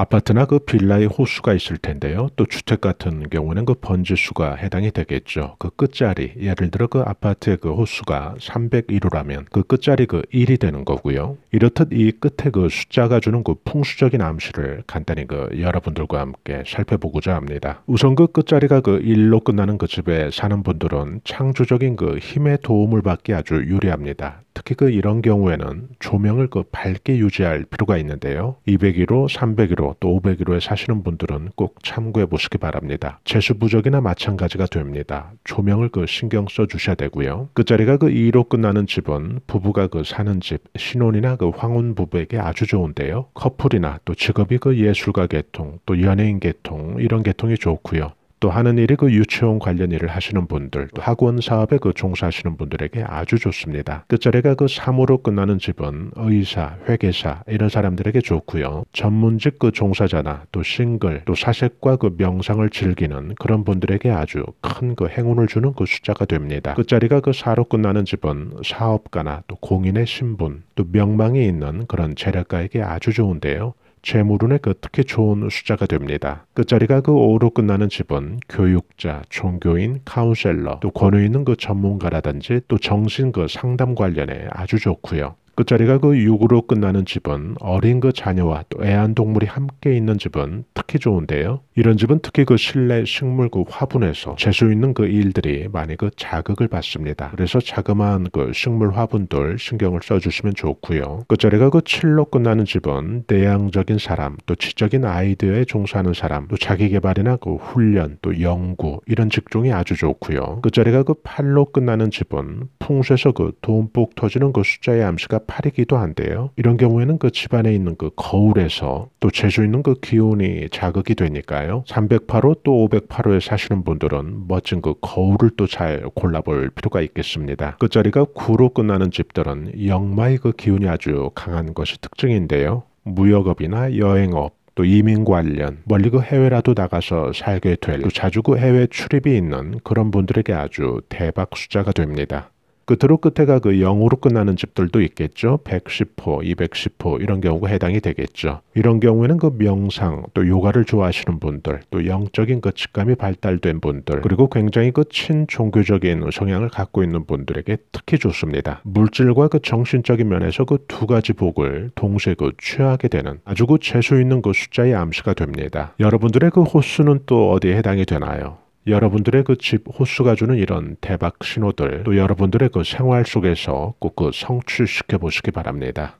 아파트나 그 빌라의 호수가 있을 텐데요. 또 주택 같은 경우는 그 번지수가 해당이 되겠죠. 그 끝자리, 예를 들어 그 아파트의 그 호수가 301호라면 그 끝자리 그 1이 되는 거고요. 이렇듯 이 끝에 그 숫자가 주는 그 풍수적인 암시를 간단히 그 여러분들과 함께 살펴보고자 합니다. 우선 그 끝자리가 그 1로 끝나는 그 집에 사는 분들은 창조적인 그 힘의 도움을 받기 아주 유리합니다. 특히 그 이런 경우에는 조명을 그 밝게 유지할 필요가 있는데요. 201호, 301호, 또 501호에 사시는 분들은 꼭 참고해 보시기 바랍니다. 재수 부족이나 마찬가지가 됩니다. 조명을 그 신경 써 주셔야 되고요. 끝자리가 그 2로 그 끝나는 집은 부부가 그 사는 집, 신혼이나 그 황혼 부부에게 아주 좋은데요. 커플이나 또 직업이 그 예술가 계통, 또 연예인 계통 이런 계통이 좋고요. 또 하는 일이 그 유치원 관련 일을 하시는 분들, 또 학원 사업에 그 종사하시는 분들에게 아주 좋습니다. 끝자리가 그 3호로 그 끝나는 집은 의사, 회계사 이런 사람들에게 좋고요. 전문직 그 종사자나 또 싱글, 또 사색과 그 명상을 즐기는 그런 분들에게 아주 큰 그 행운을 주는 그 숫자가 됩니다. 끝자리가 그 4로 그 끝나는 집은 사업가나 또 공인의 신분, 또 명망이 있는 그런 재력가에게 아주 좋은데요. 재물운에 그 특히 좋은 숫자가 됩니다. 끝자리가 그, 그 오로 끝나는 집은 교육자, 종교인, 카운셀러, 또 권위 있는 그 전문가라든지 또 정신 그 상담 관련에 아주 좋고요. 끝자리가 그 6으로 끝나는 집은 어린 그 자녀와 또 애완동물이 함께 있는 집은 특히 좋은데요. 이런 집은 특히 그 실내 식물 그 화분에서 재수 있는 그 일들이 많이 그 자극을 받습니다. 그래서 자그마한 그 식물 화분들 신경을 써주시면 좋고요. 끝자리가 그 7로 끝나는 집은 내향적인 사람 또 지적인 아이디어에 종사하는 사람 또 자기 개발이나 그 훈련 또 연구 이런 직종이 아주 좋고요. 끝자리가 그 8로 끝나는 집은 통수에서 그 돈뿍 터지는 그 숫자의 암시가 8이기도 한데요. 이런 경우에는 그 집안에 있는 그 거울에서 또 재주 있는 그 기운이 자극이 되니까요. 308호 또 508호에 사시는 분들은 멋진 그 거울을 또 잘 골라볼 필요가 있겠습니다. 끝자리가 그 9로 끝나는 집들은 역마의 그 기운이 아주 강한 것이 특징인데요. 무역업이나 여행업, 또 이민 관련, 멀리 그 해외라도 나가서 살게 될, 또 자주 그 해외 출입이 있는 그런 분들에게 아주 대박 숫자가 됩니다. 끝으로 끝에가 그 0으로 끝나는 집들도 있겠죠. 110호, 210호 이런 경우가 해당이 되겠죠. 이런 경우에는 그 명상, 또 요가를 좋아하시는 분들, 또 영적인 그 직감이 발달된 분들, 그리고 굉장히 그 친종교적인 성향을 갖고 있는 분들에게 특히 좋습니다. 물질과 그 정신적인 면에서 그 두 가지 복을 동시에 그 취하게 되는 아주 그 재수 있는 그 숫자의 암시가 됩니다. 여러분들의 그 호수는 또 어디에 해당이 되나요? 여러분들의 그 집 호수가 주는 이런 대박 신호들 또 여러분들의 그 생활 속에서 꼭그 성취시켜 보시기 바랍니다.